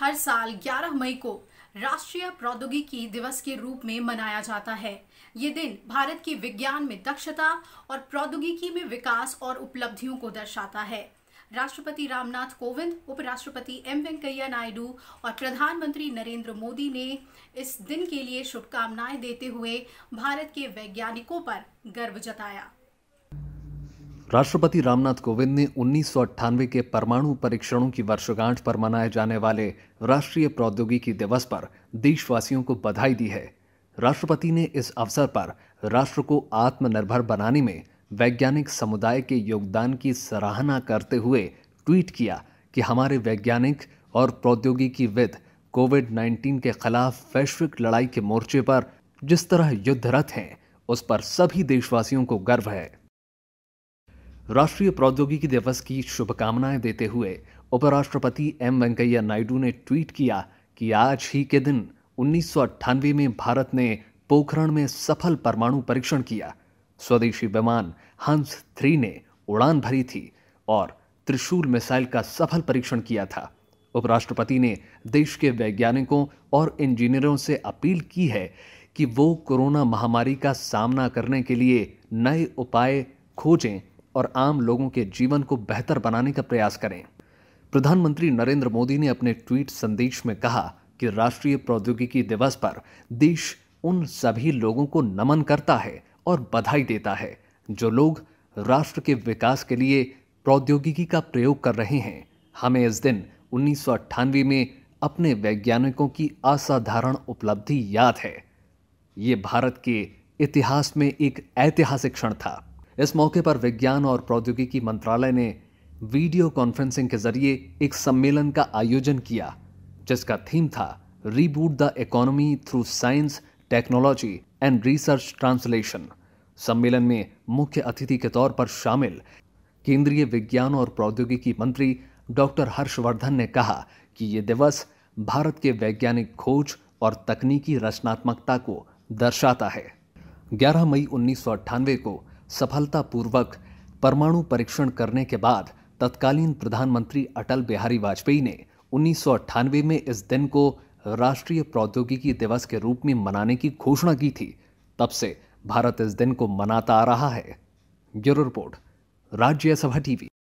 हर साल 11 मई को राष्ट्रीय प्रौद्योगिकी दिवस के रूप में मनाया जाता है ये दिन भारत की विज्ञान में दक्षता और प्रौद्योगिकी में विकास और उपलब्धियों को दर्शाता है राष्ट्रपति रामनाथ कोविंद उपराष्ट्रपति एम वेंकैया नायडू और प्रधानमंत्री नरेंद्र मोदी ने इस दिन के लिए शुभकामनाएं देते हुए भारत के वैज्ञानिकों पर गर्व जताया राष्ट्रपति रामनाथ कोविंद ने उन्नीस के परमाणु परीक्षणों की वर्षगांठ पर मनाए जाने वाले राष्ट्रीय प्रौद्योगिकी दिवस पर देशवासियों को बधाई दी है राष्ट्रपति ने इस अवसर पर राष्ट्र को आत्मनिर्भर बनाने में वैज्ञानिक समुदाय के योगदान की सराहना करते हुए ट्वीट किया कि हमारे वैज्ञानिक और प्रौद्योगिकी विद कोविड 19 के खिलाफ वैश्विक लड़ाई के मोर्चे पर जिस तरह युद्धरत हैं उस पर सभी देशवासियों को गर्व है राष्ट्रीय प्रौद्योगिकी दिवस की शुभकामनाएं देते हुए उपराष्ट्रपति एम वेंकैया नायडू ने ट्वीट किया कि आज ही के दिन उन्नीस में भारत ने पोखरण में सफल परमाणु परीक्षण किया स्वदेशी विमान हंस थ्री ने उड़ान भरी थी और त्रिशूल मिसाइल का सफल परीक्षण किया था उपराष्ट्रपति ने देश के वैज्ञानिकों और इंजीनियरों से अपील की है कि वो कोरोना महामारी का सामना करने के लिए नए उपाय खोजें और आम लोगों के जीवन को बेहतर बनाने का प्रयास करें प्रधानमंत्री नरेंद्र मोदी ने अपने ट्वीट संदेश में कहा कि राष्ट्रीय प्रौद्योगिकी दिवस पर देश उन सभी लोगों को नमन करता है और बधाई देता है जो लोग राष्ट्र के विकास के लिए प्रौद्योगिकी का प्रयोग कर रहे हैं हमें इस दिन उन्नीस में अपने वैज्ञानिकों की असाधारण उपलब्धि याद है ये भारत के इतिहास में एक ऐतिहासिक क्षण था इस मौके पर विज्ञान और प्रौद्योगिकी मंत्रालय ने वीडियो कॉन्फ्रेंसिंग के जरिए एक सम्मेलन का आयोजन किया जिसका थीम था reboot the economy through science technology and research translation सम्मेलन में मुख्य अतिथि के तौर पर शामिल केंद्रीय विज्ञान और प्रौद्योगिकी मंत्री डॉक्टर हर्षवर्धन ने कहा कि ये दिवस भारत के वैज्ञानिक खोज और तकनीकी रचनात्मकता को दर्शाता है 11 मई उन्नीस को सफलतापूर्वक परमाणु परीक्षण करने के बाद तत्कालीन प्रधानमंत्री अटल बिहारी वाजपेयी ने उन्नीस में इस दिन को राष्ट्रीय प्रौद्योगिकी दिवस के रूप में मनाने की घोषणा की थी तब से भारत इस दिन को मनाता आ रहा है ब्यूरो रिपोर्ट राज्यसभा टीवी